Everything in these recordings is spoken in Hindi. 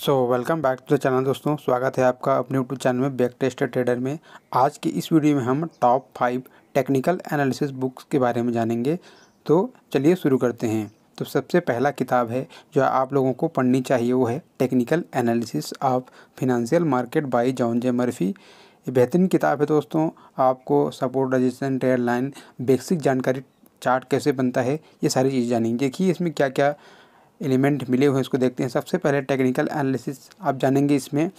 so welcome back to the channel दोस्तों स्वागत है आपका अपने यूट्यूब चैनल में बैक टेस्ट ट्रेडर में आज की इस वीडियो में हम top five technical analysis books के बारे में जानेंगे तो चलिए शुरू करते हैं तो सबसे पहला किताब है जो आप लोगों को पढ़नी चाहिए वो है technical analysis of financial market by John J Murphy ये बेहतरीन किताब है दोस्तों आपको support registration trade line basic जानकारी चार्ट कैसे बनता है ये सारी चीज़ जानेंगे देखिए इसमें क्या क्या एलिमेंट मिले हुए हैं उसको देखते हैं सबसे पहले टेक्निकल एनालिसिस आप जानेंगे इसमें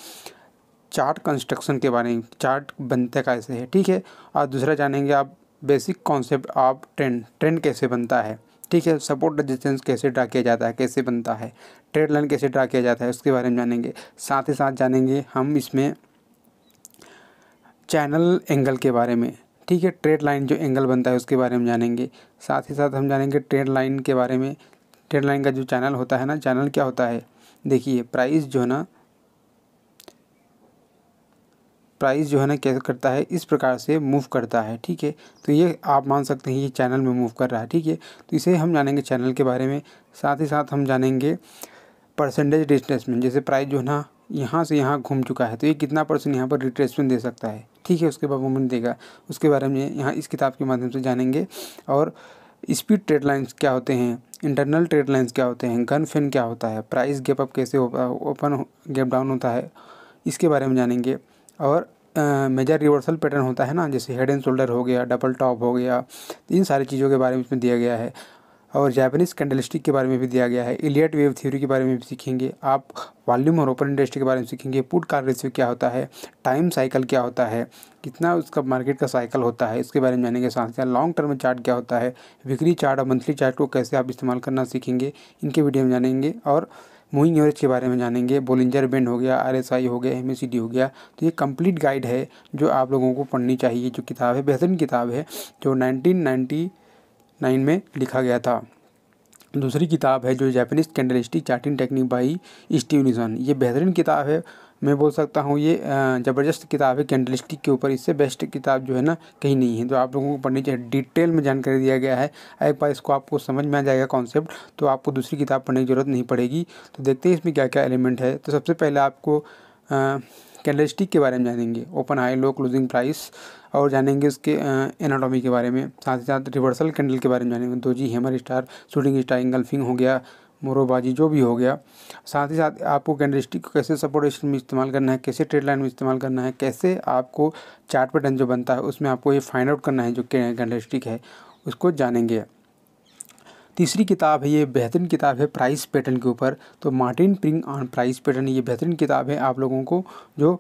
चार्ट कंस्ट्रक्शन के बारे में चार्ट बनता कैसे है ठीक है और दूसरा जानेंगे आप बेसिक कॉन्सेप्ट आप ट्रेंड ट्रेंड कैसे बनता है ठीक है सपोर्ट रजिस्टेंस कैसे ड्रा किया जाता है कैसे बनता है ट्रेड लाइन कैसे ड्रा किया जाता है उसके बारे में जानेंगे साथ ही साथ जानेंगे हम इसमें चैनल एंगल के बारे में ठीक है ट्रेड लाइन जो एंगल बनता है उसके बारे में जानेंगे साथ ही साथ हम जानेंगे ट्रेड लाइन के बारे में ट्रेड लाइन का जो चैनल होता है ना चैनल क्या होता है देखिए प्राइस जो है ना प्राइस जो है ना क्या करता है इस प्रकार से मूव करता है ठीक है तो ये आप मान सकते हैं ये चैनल में मूव कर रहा है ठीक है तो इसे हम जानेंगे चैनल के बारे में साथ ही साथ हम जानेंगे परसेंटेज रिट्रेसमेंट जैसे प्राइस जो है ना यहाँ से यहाँ घूम चुका है तो ये कितना परसेंट यहाँ पर रिट्रेसमेंट दे सकता है ठीक है उसके बाद मूवमेंट देगा उसके बारे में यहाँ इस किताब के माध्यम से जानेंगे और स्पीड ट्रेड लाइन्स क्या होते हैं इंटरनल ट्रेड लाइन्स क्या होते हैं गन फेन क्या होता है प्राइस गैप अप कैसे होता है ओपन गैप डाउन होता है इसके बारे में जानेंगे और मेजर रिवर्सल पैटर्न होता है ना जैसे हेड एंड शोल्डर हो गया डबल टॉप हो गया इन सारी चीज़ों के बारे में इसमें दिया गया है और जापानीज कैंडलस्टिक के बारे में भी दिया गया है इलियट वेव थ्योरी के बारे में भी सीखेंगे आप वॉल्यूम और ओपन इंडस्ट्री के बारे में सीखेंगे पुट कार रेशियो क्या होता है टाइम साइकिल क्या होता है कितना उसका मार्केट का साइकिल होता है इसके बारे में जानेंगे साथ साथ लॉन्ग टर्म चार्ट क्या होता है विक्री चार्ट और मंथली चार्ट को कैसे आप इस्तेमाल करना सीखेंगे इनके वीडियो में जानेंगे और मूविंग एवरेज के बारे में जानेंगे बोलिंजर बैंड हो गया आरएसआई हो गया एम हो गया तो ये कंप्लीट गाइड है जो आप लोगों को पढ़नी चाहिए जो किताब है बेहतरीन किताब है जो नाइनटीन नाइन में लिखा गया था दूसरी किताब है जो candle candlestick charting technique by Steve Nison ये बेहतरीन किताब है मैं बोल सकता हूँ ये ज़बरदस्त किताब है कैंडलिस्टिक के ऊपर इससे बेस्ट किताब जो है ना कहीं नहीं है तो आप लोगों को पढ़नी चाहिए डिटेल में जानकारी दिया गया है एक बार इसको आपको समझ में आ जाएगा कॉन्सेप्ट तो आपको दूसरी किताब पढ़ने की ज़रूरत नहीं पड़ेगी तो देखते हैं इसमें क्या क्या एलिमेंट है तो सबसे पहले आपको कैंडलिस्टिक के बारे में जानेंगे open high low closing price और जानेंगे उसके एनाटॉमी के बारे में साथ ही साथ रिवर्सल कैंडल के बारे में जानेंगे दो तो जी hammer star shooting star engulfing हो गया मोरोबाजी जो भी हो गया साथ ही साथ आपको कैंडलस्टिक को कैसे सपोर्ट स्टेशन में इस्तेमाल करना है कैसे ट्रेड लाइन में इस्तेमाल करना है कैसे आपको चार्ट पैटर्न जो बनता है उसमें आपको ये फाइंड आउट करना है जो कैंडलस्टिक है उसको जानेंगे तीसरी किताब है ये बेहतरीन किताब है प्राइस पैटर्न के ऊपर तो Martin Pring on price pattern ये बेहतरीन किताब है आप लोगों को जो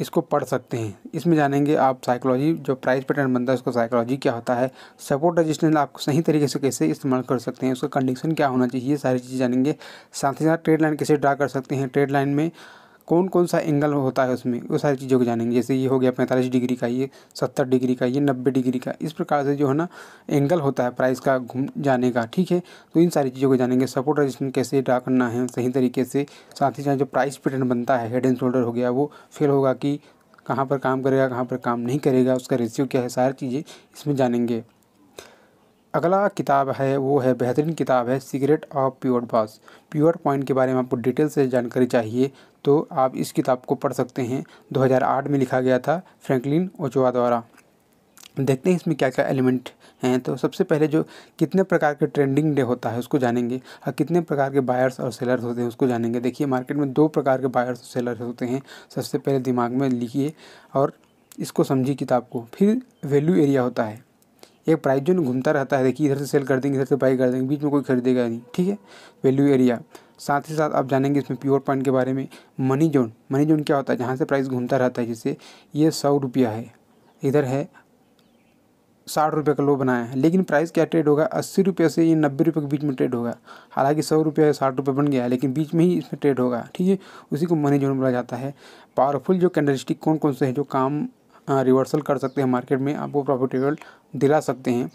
इसको पढ़ सकते हैं इसमें जानेंगे आप साइकोलॉजी जो प्राइस पैटर्न बनता है उसका साइकोलॉजी क्या होता है सपोर्ट रजिस्टेंस आप सही तरीके से कैसे इस्तेमाल कर सकते हैं उसका कंडीशन क्या होना चाहिए ये सारी चीज़ें जानेंगे साथ ही साथ ट्रेड लाइन कैसे ड्रा कर सकते हैं ट्रेड लाइन में कौन कौन सा एंगल होता है उसमें वो सारी चीज़ों को जानेंगे जैसे ये हो गया पैंतालीस डिग्री का ये सत्तर डिग्री का ये नब्बे डिग्री का इस प्रकार से जो है ना एंगल होता है प्राइस का घूम जाने का ठीक है तो इन सारी चीज़ों को जानेंगे सपोर्ट रजिस्टेंस कैसे ड्रा करना है सही तरीके से साथ ही साथ जो प्राइस पैटर्न बनता है हेड एंड शोल्डर हो गया वो फेल होगा कि कहाँ पर काम करेगा कहाँ पर काम नहीं करेगा उसका रेशियो क्या है सारी चीज़ें इसमें जानेंगे अगला किताब है वो है बेहतरीन किताब है secret of pure base pure point के बारे में आपको डिटेल से जानकारी चाहिए तो आप इस किताब को पढ़ सकते हैं 2008 में लिखा गया था फ्रैंकलिन ओचोआ द्वारा देखते हैं इसमें क्या क्या एलिमेंट हैं तो सबसे पहले जो कितने प्रकार के ट्रेंडिंग डे होता है उसको जानेंगे और कितने प्रकार के बायर्स और सेलर्स होते हैं उसको जानेंगे देखिए मार्केट में दो प्रकार के बायर्स और सेलर्स होते हैं सबसे पहले दिमाग में लिखिए और इसको समझिए किताब को फिर वैल्यू एरिया होता है एक प्राइस जो ना घूमता रहता है देखिए इधर से सेल कर देंगे इधर से बाई कर देंगे बीच में कोई खरीदेगा नहीं ठीक है वैल्यू एरिया साथ ही साथ आप जानेंगे इसमें प्योर पॉइंट के बारे में मनी जोन मनी जोन क्या होता है जहाँ से प्राइस घूमता रहता है जैसे ये सौ रुपया है इधर है साठ रुपये का लो बनाया है लेकिन प्राइस क्या ट्रेड होगा अस्सी रुपये से ये नब्बे रुपये के बीच में ट्रेड होगा हालांकि सौ रुपये साठ रुपये बन गया है लेकिन बीच में ही इसमें ट्रेड होगा ठीक है उसी को मनी जोन बोला जाता है पावरफुल जो कैंडलस्टिक कौन कौन से हैं जो काम रिवर्सल कर सकते हैं मार्केट में आपको प्रॉफिटेबल दिला सकते हैं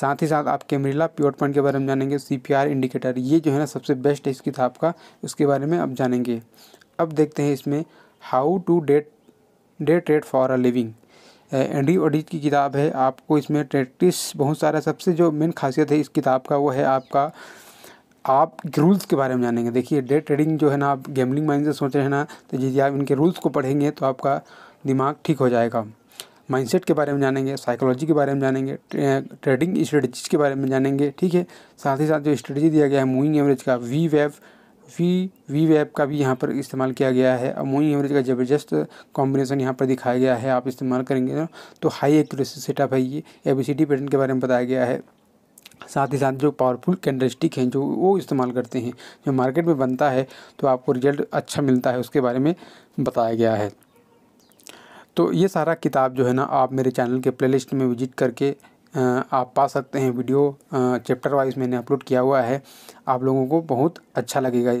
साथ ही साथ आप कैमरीला प्योर पॉइंट के बारे में जानेंगे सी इंडिकेटर ये जो है ना सबसे बेस्ट है इसकी था आपका उसके बारे में आप जानेंगे अब देखते हैं इसमें how to date day trade for a living Andrew ओडिज की किताब है आपको इसमें प्रैक्टिस बहुत सारा सबसे जो मेन खासियत है इस किताब का वो है आपका आप रूल्स के बारे में जानेंगे देखिए डे ट्रेडिंग जो है ना आप गेमलिंग माइंड से सोच रहे हैं ना तो यदि आप इनके रूल्स को पढ़ेंगे तो आपका दिमाग ठीक हो जाएगा माइंडसेट के बारे में जानेंगे साइकोलॉजी के बारे में जानेंगे ट्रेडिंग स्ट्रेटजीज के बारे में जानेंगे ठीक है साथ ही साथ जो स्ट्रेटजी दिया गया है मूविंग एवरेज का V web V V web का भी यहाँ पर इस्तेमाल किया गया है और मूविंग एवरेज का ज़बरदस्त कॉम्बिनेशन यहाँ पर दिखाया गया है आप इस्तेमाल करेंगे तो हाई एक्यूरेसी सेटअप है ये A B C D pattern के बारे में बताया गया है साथ ही साथ जो पावरफुल कैंडलस्टिक हैं जो वो इस्तेमाल करते हैं जो मार्केट में बनता है तो आपको रिजल्ट अच्छा मिलता है उसके बारे में बताया गया है तो ये सारा किताब जो है ना आप मेरे चैनल के प्लेलिस्ट में विजिट करके आप पा सकते हैं वीडियो चैप्टर वाइज मैंने अपलोड किया हुआ है आप लोगों को बहुत अच्छा लगेगा